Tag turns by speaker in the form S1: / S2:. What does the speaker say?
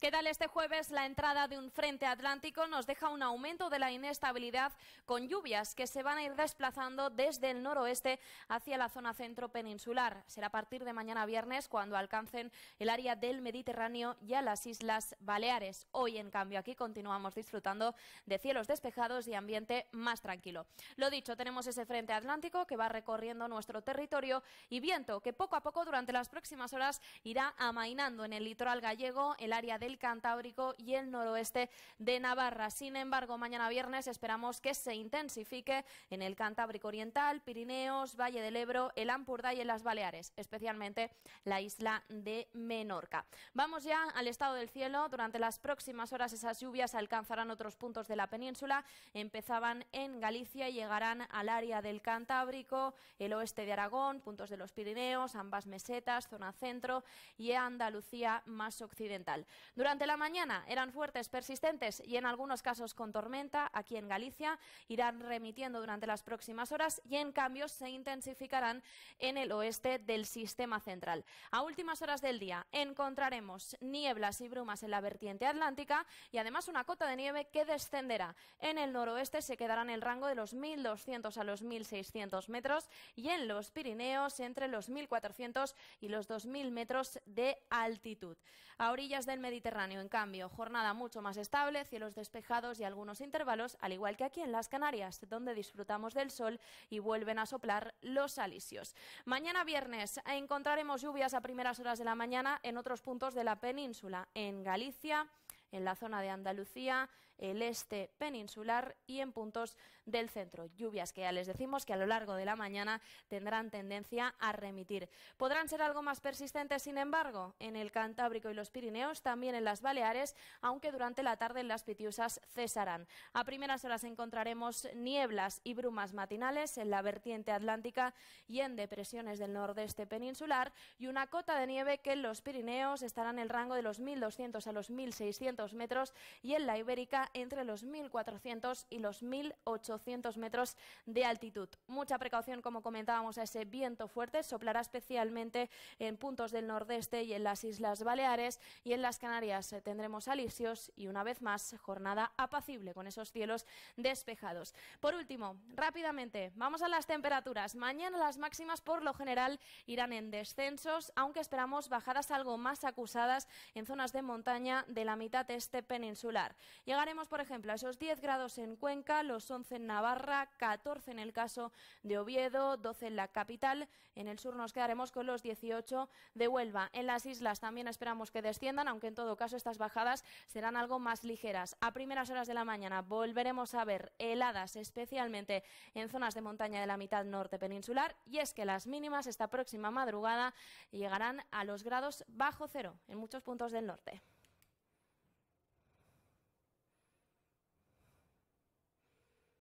S1: ¿Qué tal este jueves? La entrada de un frente atlántico nos deja un aumento de la inestabilidad con lluvias que se van a ir desplazando desde el noroeste hacia la zona centro peninsular. Será a partir de mañana viernes cuando alcancen el área del Mediterráneo y a las Islas Baleares. Hoy, en cambio, aquí continuamos disfrutando de cielos despejados y ambiente más tranquilo. Lo dicho, tenemos ese frente atlántico que va recorriendo nuestro territorio y viento que poco a poco durante las próximas horas irá amainando en el litoral gallego, el área de el Cantábrico y el noroeste de Navarra. Sin embargo, mañana viernes esperamos que se intensifique en el Cantábrico Oriental, Pirineos, Valle del Ebro, el Ámpurda y en las Baleares, especialmente la isla de Menorca. Vamos ya al estado del cielo. Durante las próximas horas esas lluvias alcanzarán otros puntos de la península. Empezaban en Galicia y llegarán al área del Cantábrico, el oeste de Aragón, puntos de los Pirineos, ambas mesetas, zona centro y Andalucía más occidental. Durante la mañana eran fuertes, persistentes y en algunos casos con tormenta aquí en Galicia. Irán remitiendo durante las próximas horas y en cambio se intensificarán en el oeste del sistema central. A últimas horas del día encontraremos nieblas y brumas en la vertiente atlántica y además una cota de nieve que descenderá. En el noroeste se quedará en el rango de los 1.200 a los 1.600 metros y en los Pirineos entre los 1.400 y los 2.000 metros de altitud. A orillas del Mediterráneo en cambio, jornada mucho más estable, cielos despejados y algunos intervalos, al igual que aquí en las Canarias, donde disfrutamos del sol y vuelven a soplar los alisios. Mañana viernes encontraremos lluvias a primeras horas de la mañana en otros puntos de la península, en Galicia, en la zona de Andalucía, el este peninsular y en puntos del centro. Lluvias que ya les decimos que a lo largo de la mañana tendrán tendencia a remitir. Podrán ser algo más persistentes, sin embargo, en el Cantábrico y los Pirineos, también en las Baleares, aunque durante la tarde las Pitiusas cesarán. A primeras horas encontraremos nieblas y brumas matinales en la vertiente atlántica y en depresiones del nordeste peninsular y una cota de nieve que en los Pirineos estará en el rango de los 1.200 a los 1.600 metros y en la Ibérica entre los 1.400 y los 1.800 metros de altitud. Mucha precaución, como comentábamos, a ese viento fuerte. Soplará especialmente en puntos del nordeste y en las Islas Baleares y en las Canarias tendremos alisios y una vez más jornada apacible con esos cielos despejados. Por último, rápidamente, vamos a las temperaturas. Mañana las máximas por lo general irán en descensos, aunque esperamos bajadas algo más acusadas en zonas de montaña de la mitad este peninsular. Llegaremos, por ejemplo, a esos 10 grados en Cuenca, los 11 en Navarra, 14 en el caso de Oviedo, 12 en la capital. En el sur nos quedaremos con los 18 de Huelva. En las islas también esperamos que desciendan, aunque en todo caso estas bajadas serán algo más ligeras. A primeras horas de la mañana volveremos a ver heladas, especialmente en zonas de montaña de la mitad norte peninsular, y es que las mínimas esta próxima madrugada llegarán a los grados bajo cero en muchos puntos del norte.